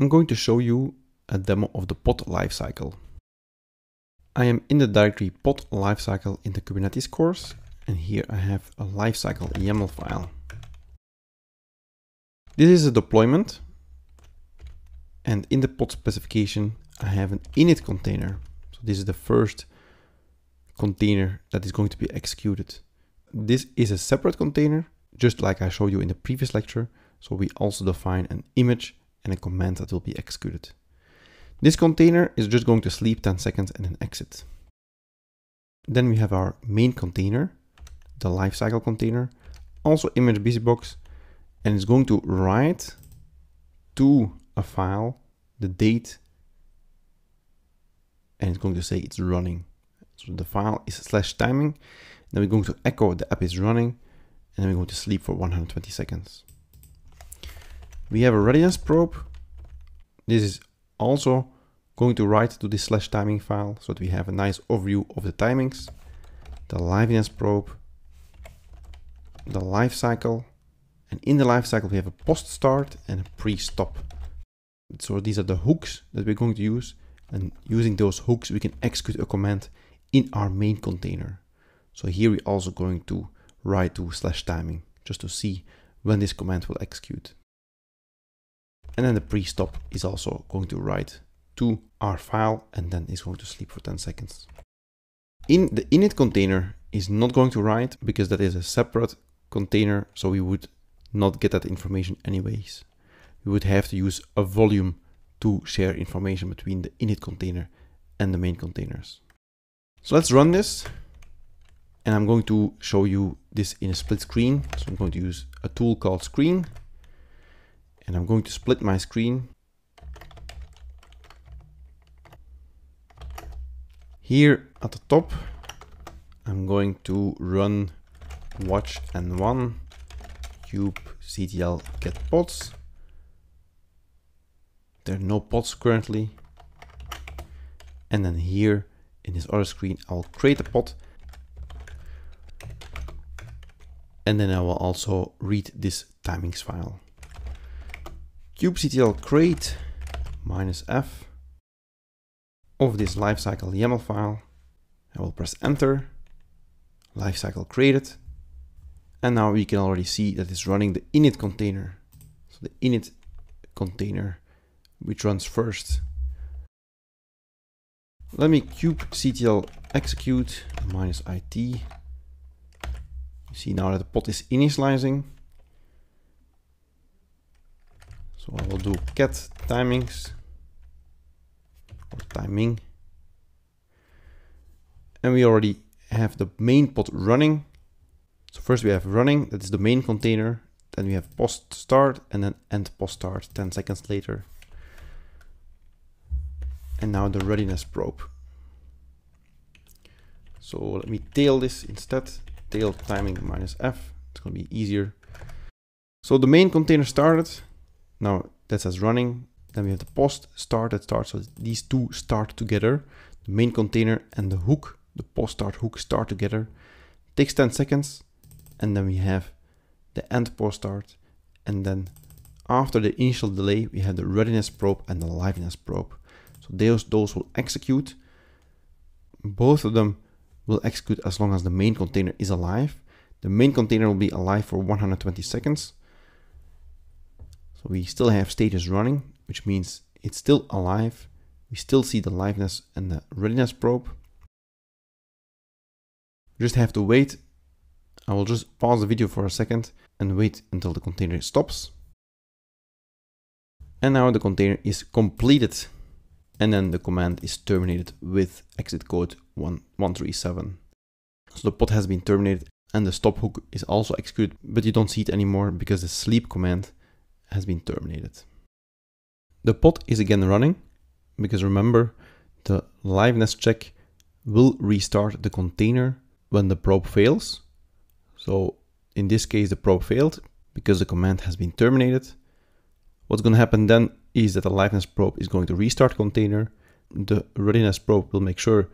I'm going to show you a demo of the pod lifecycle. I am in the directory pod lifecycle in the Kubernetes course, and here I have a lifecycle YAML file. This is a deployment, and in the pod specification, I have an init container. So this is the first container that is going to be executed. This is a separate container, just like I showed you in the previous lecture. So we also define an image and a command that will be executed. This container is just going to sleep 10 seconds and then exit. Then we have our main container, the lifecycle container, also image busybox, and it's going to write to a file the date, and it's going to say it's running. So the file is slash timing, then we're going to echo the app is running, and then we're going to sleep for 120 seconds. We have a readiness probe. This is also going to write to the slash timing file so that we have a nice overview of the timings. The liveness probe, the life cycle, and in the life cycle we have a post start and a pre stop. So these are the hooks that we're going to use and using those hooks we can execute a command in our main container. So here we're also going to write to slash timing just to see when this command will execute. And then the pre-stop is also going to write to our file and then it's going to sleep for 10 seconds. In the init container is not going to write because that is a separate container. So we would not get that information anyways. We would have to use a volume to share information between the init container and the main containers. So let's run this. And I'm going to show you this in a split screen. So I'm going to use a tool called screen and I'm going to split my screen. Here at the top, I'm going to run watch n one cube ctl get pods. There are no pods currently. And then here in this other screen, I'll create a pod. And then I will also read this timings file kubectl create minus f of this lifecycle YAML file. I will press enter, lifecycle created. And now we can already see that it's running the init container. So the init container, which runs first. Let me kubectl execute minus it. You see now that the pod is initializing. So I will do cat timings or timing. And we already have the main pod running. So first we have running, that is the main container. Then we have post start and then end post start 10 seconds later. And now the readiness probe. So let me tail this instead, tail timing minus F. It's gonna be easier. So the main container started now that says running. Then we have the post start that starts. So these two start together. The main container and the hook, the post start hook start together. It takes 10 seconds. And then we have the end post start. And then after the initial delay, we have the readiness probe and the liveness probe. So those, those will execute. Both of them will execute as long as the main container is alive. The main container will be alive for 120 seconds we still have status running, which means it's still alive. We still see the liveness and the readiness probe. Just have to wait. I will just pause the video for a second and wait until the container stops. And now the container is completed. And then the command is terminated with exit code 137. So the pod has been terminated and the stop hook is also executed, but you don't see it anymore because the sleep command has been terminated. The pod is again running because remember the liveness check will restart the container when the probe fails. So in this case, the probe failed because the command has been terminated. What's going to happen then is that the liveness probe is going to restart container. The readiness probe will make sure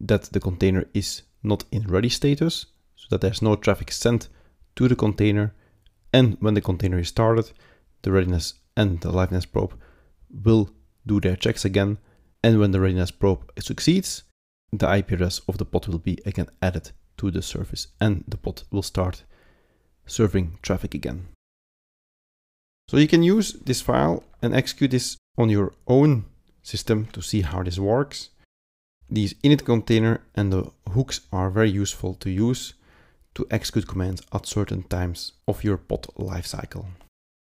that the container is not in ready status so that there's no traffic sent to the container. And when the container is started, the readiness and the liveness probe will do their checks again. And when the readiness probe succeeds, the IP address of the pod will be again added to the service and the pod will start serving traffic again. So you can use this file and execute this on your own system to see how this works. These init container and the hooks are very useful to use to execute commands at certain times of your pod lifecycle.